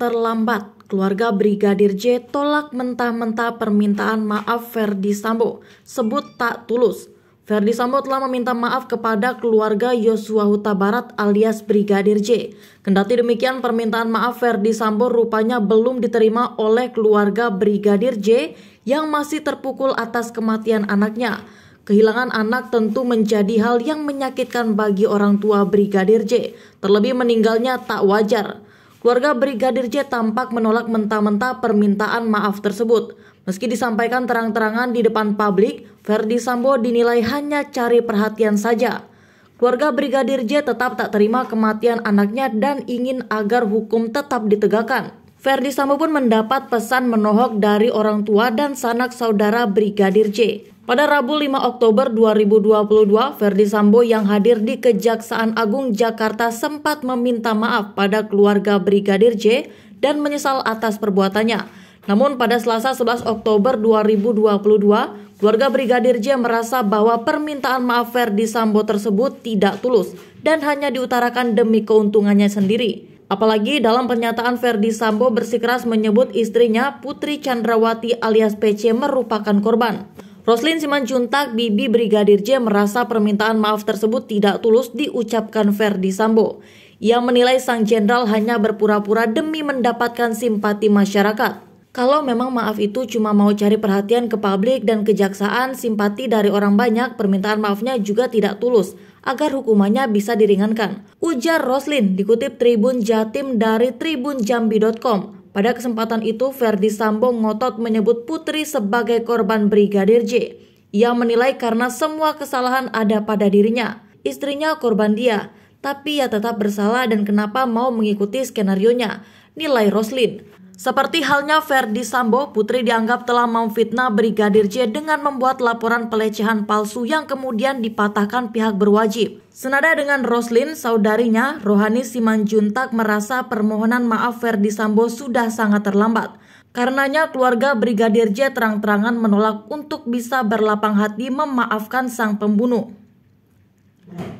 terlambat. Keluarga Brigadir J tolak mentah-mentah permintaan maaf Verdi Sambo, sebut tak tulus. Verdi Sambo telah meminta maaf kepada keluarga Yosua Huta Barat alias Brigadir J. Kendati demikian permintaan maaf Verdi Sambo rupanya belum diterima oleh keluarga Brigadir J yang masih terpukul atas kematian anaknya. Kehilangan anak tentu menjadi hal yang menyakitkan bagi orang tua Brigadir J, terlebih meninggalnya tak wajar. Keluarga Brigadir J tampak menolak mentah-mentah permintaan maaf tersebut. Meski disampaikan terang-terangan di depan publik, Ferdi Sambo dinilai hanya cari perhatian saja. Keluarga Brigadir J tetap tak terima kematian anaknya dan ingin agar hukum tetap ditegakkan. Ferdi Sambo pun mendapat pesan menohok dari orang tua dan sanak saudara Brigadir J. Pada Rabu 5 Oktober 2022, Ferdi Sambo yang hadir di Kejaksaan Agung Jakarta sempat meminta maaf pada keluarga Brigadir J dan menyesal atas perbuatannya. Namun pada Selasa 11 Oktober 2022, keluarga Brigadir J merasa bahwa permintaan maaf Ferdi Sambo tersebut tidak tulus dan hanya diutarakan demi keuntungannya sendiri. Apalagi dalam pernyataan Ferdi Sambo bersikeras menyebut istrinya Putri Chandrawati alias PC merupakan korban. Roslin Simanjuntak, bibi Brigadir J merasa permintaan maaf tersebut tidak tulus diucapkan Verdi Sambo. Ia menilai sang jenderal hanya berpura-pura demi mendapatkan simpati masyarakat. Kalau memang maaf itu cuma mau cari perhatian ke publik dan kejaksaan, simpati dari orang banyak, permintaan maafnya juga tidak tulus, agar hukumannya bisa diringankan. Ujar Roslin, dikutip Tribun Jatim dari tribunjambi.com. Pada kesempatan itu, Verdi Sambo ngotot menyebut Putri sebagai korban Brigadir J. Ia menilai karena semua kesalahan ada pada dirinya. Istrinya korban dia, tapi ia tetap bersalah dan kenapa mau mengikuti skenario nya, nilai Roslin. Seperti halnya Ferdi Sambo, Putri dianggap telah memfitnah Brigadir J dengan membuat laporan pelecehan palsu yang kemudian dipatahkan pihak berwajib. Senada dengan Roslin, saudarinya, Rohani Simanjuntak merasa permohonan maaf Ferdi Sambo sudah sangat terlambat. Karenanya keluarga Brigadir J terang-terangan menolak untuk bisa berlapang hati memaafkan sang pembunuh.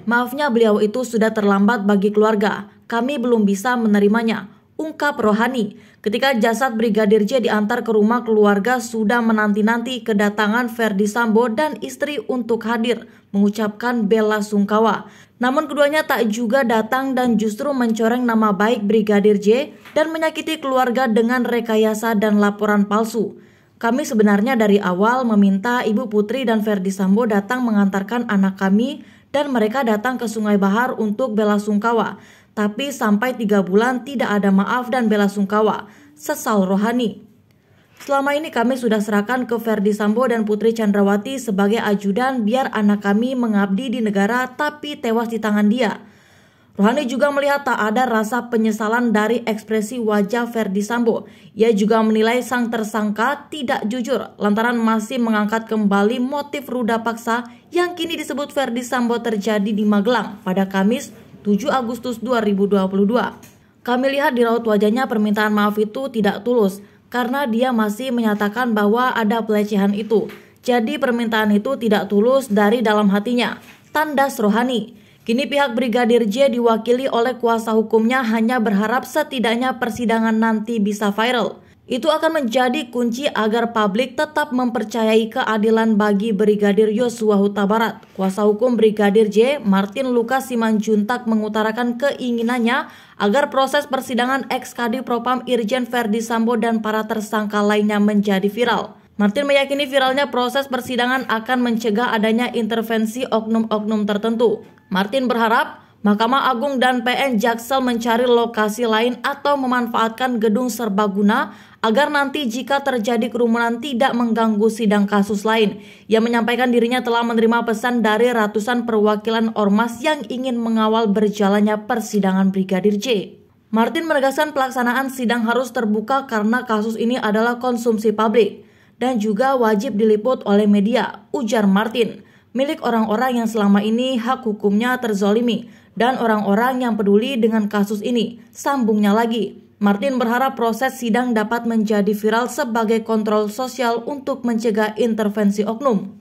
Maafnya beliau itu sudah terlambat bagi keluarga, kami belum bisa menerimanya, ungkap Rohani ketika jasad Brigadir J diantar ke rumah keluarga sudah menanti-nanti kedatangan Verdi Sambo dan istri untuk hadir mengucapkan bela sungkawa. Namun keduanya tak juga datang dan justru mencoreng nama baik Brigadir J dan menyakiti keluarga dengan rekayasa dan laporan palsu. Kami sebenarnya dari awal meminta Ibu Putri dan Verdi Sambo datang mengantarkan anak kami dan mereka datang ke Sungai Bahar untuk bela sungkawa tapi sampai tiga bulan tidak ada maaf dan bela sungkawa, sesal rohani. Selama ini kami sudah serahkan ke Verdi Sambo dan Putri Chandrawati sebagai ajudan biar anak kami mengabdi di negara tapi tewas di tangan dia. Rohani juga melihat tak ada rasa penyesalan dari ekspresi wajah Verdi Sambo. Ia juga menilai sang tersangka tidak jujur lantaran masih mengangkat kembali motif ruda paksa yang kini disebut Verdi Sambo terjadi di Magelang pada Kamis 7 Agustus 2022. Kami lihat di raut wajahnya permintaan maaf itu tidak tulus karena dia masih menyatakan bahwa ada pelecehan itu. Jadi permintaan itu tidak tulus dari dalam hatinya. Tandas rohani. Kini pihak Brigadir J diwakili oleh kuasa hukumnya hanya berharap setidaknya persidangan nanti bisa viral. Itu akan menjadi kunci agar publik tetap mempercayai keadilan bagi Brigadir Yosua Huta Barat. Kuasa hukum Brigadir J, Martin Lukas Simanjuntak mengutarakan keinginannya agar proses persidangan ex Kadi Propam Irjen Verdi Sambo dan para tersangka lainnya menjadi viral. Martin meyakini viralnya proses persidangan akan mencegah adanya intervensi oknum-oknum tertentu. Martin berharap Mahkamah Agung dan PN Jaksel mencari lokasi lain atau memanfaatkan gedung serbaguna agar nanti jika terjadi kerumunan tidak mengganggu sidang kasus lain. Ia menyampaikan dirinya telah menerima pesan dari ratusan perwakilan ormas yang ingin mengawal berjalannya persidangan Brigadir J. Martin menegaskan pelaksanaan sidang harus terbuka karena kasus ini adalah konsumsi publik dan juga wajib diliput oleh media, ujar Martin. Milik orang-orang yang selama ini hak hukumnya terzolimi, dan orang-orang yang peduli dengan kasus ini. Sambungnya lagi, Martin berharap proses sidang dapat menjadi viral sebagai kontrol sosial untuk mencegah intervensi oknum.